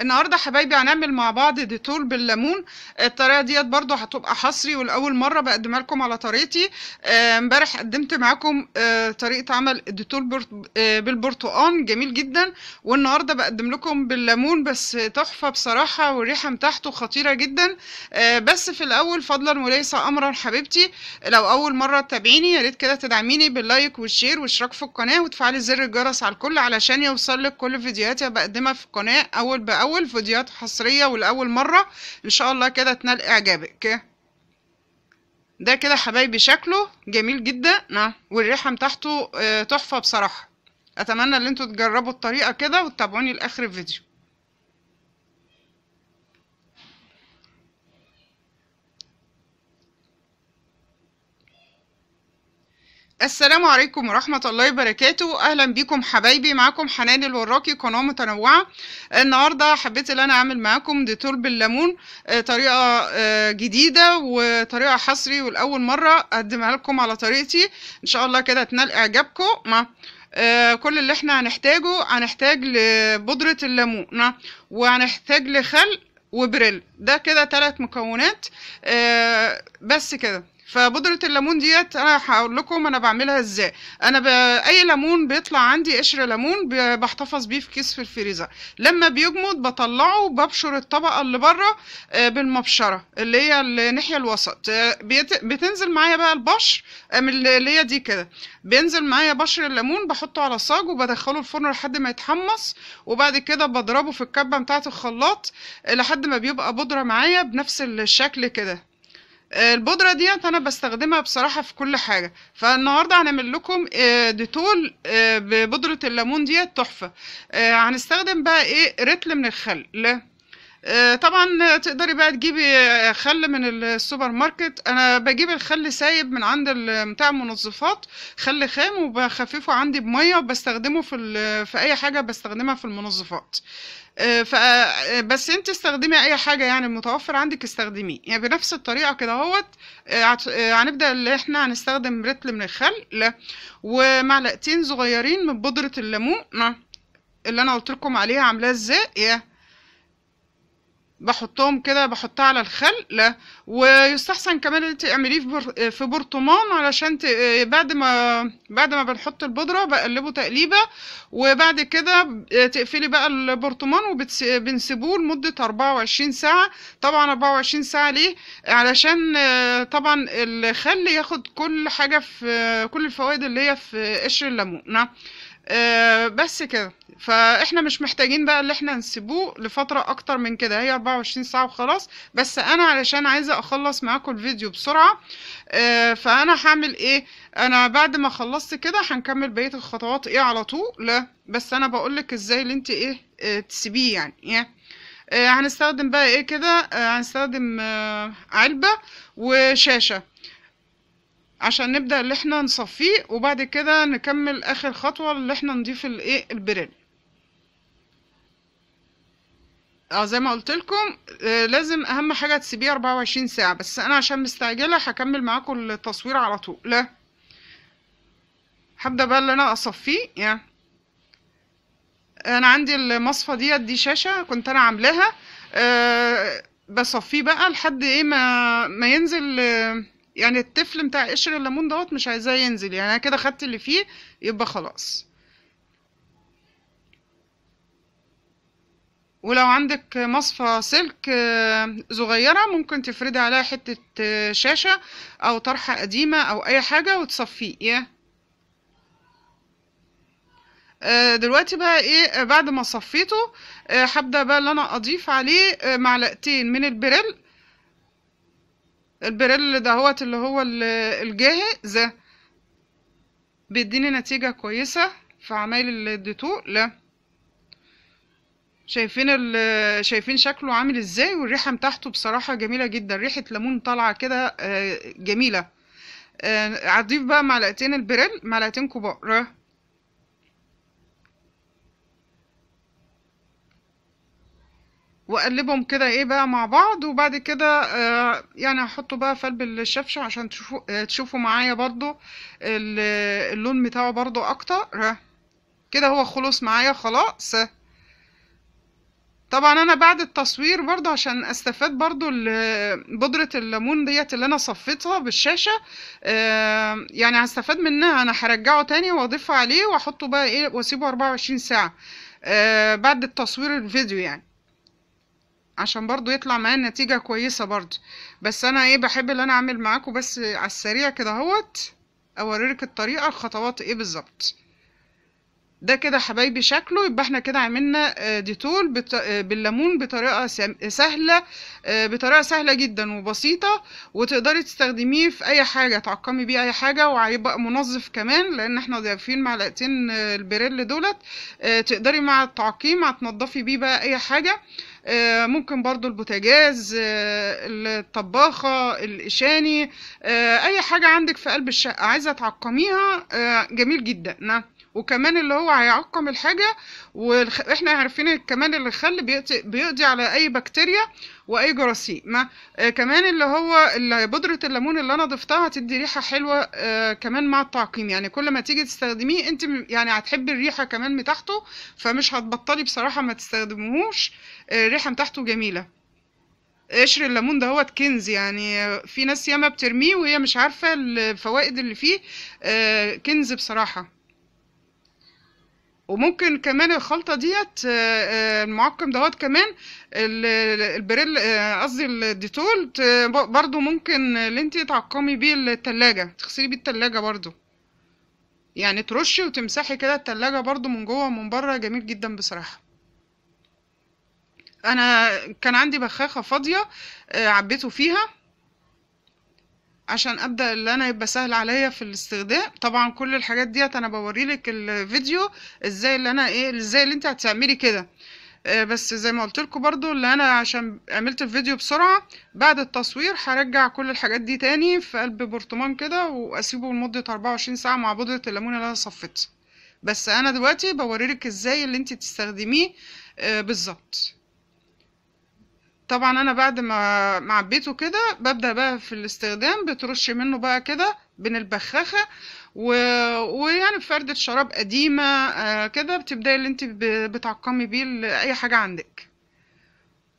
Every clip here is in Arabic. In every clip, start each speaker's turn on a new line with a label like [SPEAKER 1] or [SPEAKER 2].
[SPEAKER 1] النهارده حبايبي هنعمل مع بعض ديتول بالليمون الطريقه ديت برضو هتبقى حصري ولاول مره بقدمها لكم على طريقتي آه، امبارح قدمت معاكم آه، طريقه عمل ديتول آه، بالبرتقال جميل جدا والنهارده بقدم لكم بالليمون بس تحفه بصراحه والريحه بتاعته خطيره جدا بس في الاول فضلا وليس امرا حبيبتي لو اول مره تتابعيني يا ريت كده تدعميني باللايك والشير واشتراك في القناه وتفعلي زر الجرس على الكل علشان يوصل لك كل فيديوهاتي بقدمها في القناه اول باول الاول فيديوهات حصريه ولاول مره ان شاء الله كده تنال اعجابك ده كده حبايبي شكله جميل جدا والريحه بتاعته آه، تحفه بصراحه اتمنى ان انتوا تجربوا الطريقه كده وتتابعوني لاخر الفيديو السلام عليكم ورحمة الله وبركاته أهلا بيكم حبايبي معاكم حنان الوراقي قناة متنوعة النهاردة حبيت ان أنا أعمل معاكم ديتور بالليمون آه، طريقة آه، جديدة وطريقة حصري والأول مرة أقدمها لكم على طريقتي إن شاء الله كده تنال إعجابكم مع آه، كل اللي احنا هنحتاجه هنحتاج لبودرة الليمون وهنحتاج لخل وبريل ده كده تلات مكونات بس كده فبودره الليمون ديت انا هقول لكم انا بعملها ازاي انا اي ليمون بيطلع عندي قشر ليمون بحتفظ بيه في كيس في الفريزر لما بيجمد بطلعه ببشر الطبقه اللي بره آه، بالمبشره اللي هي الناحيه الوسط آه، بتنزل معايا بقى البشر آه، اللي هي دي كده بينزل معايا بشر الليمون بحطه على صاج وبدخله الفرن لحد ما يتحمص وبعد كده بضربه في الكبه بتاعه الخلاط لحد ما بيبقى بودره معايا بنفس الشكل كده البودرة دي انا بستخدمها بصراحة في كل حاجة فالنهاردة هنعمل لكم آه، ديتول آه، ببودرة الليمون ديت تحفة آه، هنستخدم بقى ايه رتل من الخل آه، طبعا تقدري بقى تجيبي آه، خل من السوبر ماركت انا بجيب الخل سايب من عند بتاع المنظفات خل خام وبخففه عندي بميه وبستخدمه في في اي حاجه بستخدمها في المنظفات آه، ف بس انت استخدمي اي حاجه يعني متوفر عندك استخدميه يعني بنفس الطريقه كده اهوت هنبدا اللي احنا هنستخدم رتل من الخل ومعلقتين صغيرين من بودره الليمون اللي انا قلت لكم عليها عاملاه ازاي بحطهم كده بحطها على الخلق ويستحسن كمان انت تعمليه في, في برطمان علشان بعد ما بعد ما بنحط البودره بقلبه تقليبه وبعد كده تقفلي بقى البرطمان وبنسيبوه لمده 24 ساعه طبعا 24 ساعه ليه علشان طبعا الخل ياخد كل حاجه في كل الفوائد اللي هي في قشر الليمون نعم. آه، بس كده فاحنا مش محتاجين بقى اللي احنا نسيبوه لفترة اكتر من كده هي 24 ساعة وخلاص بس انا علشان عايزة اخلص معاكم الفيديو بسرعة آه، فانا هعمل ايه انا بعد ما خلصت كده هنكمل بقية الخطوات ايه على طول لا بس انا بقولك ازاي اللي انت ايه آه تسيبيه يعني يعني هنستخدم بقى ايه كده هنستخدم علبة وشاشة عشان نبدأ اللي احنا نصفيه وبعد كده نكمل اخر خطوة اللي احنا نضيف الايه البريل اه زي ما قلت لكم آه لازم اهم حاجه تسيبيه 24 ساعه بس انا عشان مستعجله هكمل معاكم التصوير على طول لا هبدا بقى اللي انا اصفيه يعني انا عندي المصفى ديت دي شاشه كنت انا عاملاها أه بصفيه بقى لحد ايه ما ما ينزل أه يعني الطفل بتاع قشر الليمون دوت مش عايزاه ينزل يعني انا كده خدت اللي فيه يبقى خلاص ولو عندك مصفى سلك آه، صغيرة ممكن تفردي عليها حتة آه، شاشة أو طرحة قديمة أو أي حاجة وتصفيه آه، دلوقتي بقى ايه بعد ما صفيته هبدأ بقى اللي انا اضيف عليه معلقتين من البريل البريل دهوت اللي هو الجاهز بيديني نتيجة كويسة في عمايل الديتو لا شايفين شايفين شكله عامل ازاي والريحة بتاعته بصراحة جميلة جدا ريحة ليمون طالعة كده آه، جميلة آه، هضيف بقى معلقتين البريل معلقتين كبار واقلبهم كده ايه بقى مع بعض وبعد كده آه، يعني هحطه بقى في قلب الشفشة عشان تشوفوا آه، تشوفوا معايا برضو اللون بتاعه برضو اكتر كده هو خلص معايا خلاص طبعا انا بعد التصوير برضو عشان استفاد برضو بودرة الليمون ديت اللي انا صفيتها بالشاشة آه، يعني هستفاد منها انا هرجعه تاني واضيفه عليه واحطه بقى ايه واسيبه 24 ساعة بعد التصوير الفيديو يعني عشان برضو يطلع معايا نتيجة كويسة برضو بس انا ايه بحب اللي انا اعمل معاكم بس على السريع كده اهوت اوريلك الطريقة الخطوات ايه بالظبط ده كده حبايبي شكله يبقى احنا كده عملنا آه، ديتول آه، بالليمون بطريقه سهله آه، بطريقه سهله جدا وبسيطه وتقدري تستخدميه في اي حاجه تعقمي بيه اي حاجه وهيبقى منظف كمان لان احنا ضايفين معلقتين البريل دولت تقدري مع التعقيم هتنضفي بيه بقى اي حاجه آه، ممكن برضو البوتاجاز آه، الطباخة الإشاني آه، أي حاجة عندك في قلب الشقة عايزة تعقميها جميل جدا نعم. وكمان اللي هو هيعقم الحاجه واحنا عارفين كمان اللي الخل بيقضي, على اي بكتيريا واي جراثيم آه كمان اللي هو اللي بودره الليمون اللي انا ضفتها هتدي ريحه حلوه آه كمان مع التعقيم يعني كل ما تيجي تستخدميه انت يعني هتحبي الريحه كمان بتاعته فمش هتبطلي بصراحه ما تستخدموهوش آه الريحه بتاعته جميله قشر الليمون ده هو كنز يعني في ناس ياما بترميه وهي مش عارفه الفوائد اللي فيه آه، كنز بصراحه وممكن كمان الخلطه ديت آه، آه، المعقم دوت كمان البريل آه، قصدي الديتول برضو ممكن اللي انت تعقمي بيه التلاجة تغسلي بيه التلاجة برضو يعني ترشي وتمسحي كده التلاجة برضو من جوه ومن بره جميل جدا بصراحة انا كان عندي بخاخة فاضية عبيته فيها عشان ابدا اللي انا يبقى سهل عليا في الاستخدام طبعا كل الحاجات ديت انا بوريلك الفيديو ازاي اللي انا ايه ازاي اللي انت هتعملي كده آه، بس زي ما قلت لكم برده اللي انا عشان عملت الفيديو بسرعه بعد التصوير هرجع كل الحاجات دي تاني في قلب برطمان كده واسيبه لمده 24 ساعه مع بودره الليمون اللي انا صفيتها بس انا دلوقتي بوريلك ازاي اللي انت تستخدميه آه، بالظبط طبعا انا بعد ما معبيته كده ببدا بقى في الاستخدام بترش منه بقى كده بين البخاخه و... ويعني بفردة شراب قديمة آه، كده بتبداي اللي انت بتعقمي بيه اي حاجة عندك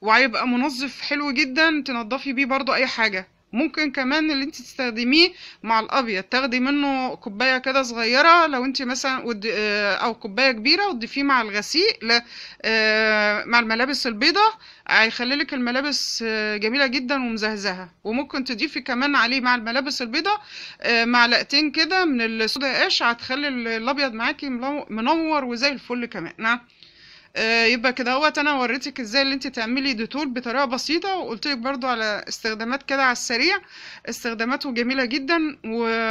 [SPEAKER 1] وهيبقى منظف حلو جدا تنضفي بيه برضو اي حاجة ممكن كمان اللي انت تستخدميه مع الابيض تاخدي منه كوبايه كده صغيره لو انت مثلا آه، او كوبايه كبيره وتضيفيه مع الغسيل آه، مع الملابس البيضة هيخلي لك الملابس آه، جميله جدا ومزهزهه وممكن تضيفي كمان عليه مع الملابس البيضة معلقتين كده من الصودا قش هتخلي الابيض معاكي منور وزي الفل كمان نعم. آه، يبقى كده هو انا وريتك ازاي اللي انت تعملي ديتول بطريقه بسيطه وقلت لك برضو على استخدامات كده على السريع استخداماته جميله جدا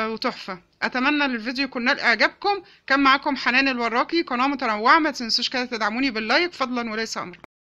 [SPEAKER 1] وتحفه اتمنى ان الفيديو يكون نال اعجابكم كان معاكم حنان الوراقي قناه متنوعه ما تنسوش كده تدعموني باللايك فضلا وليس امرا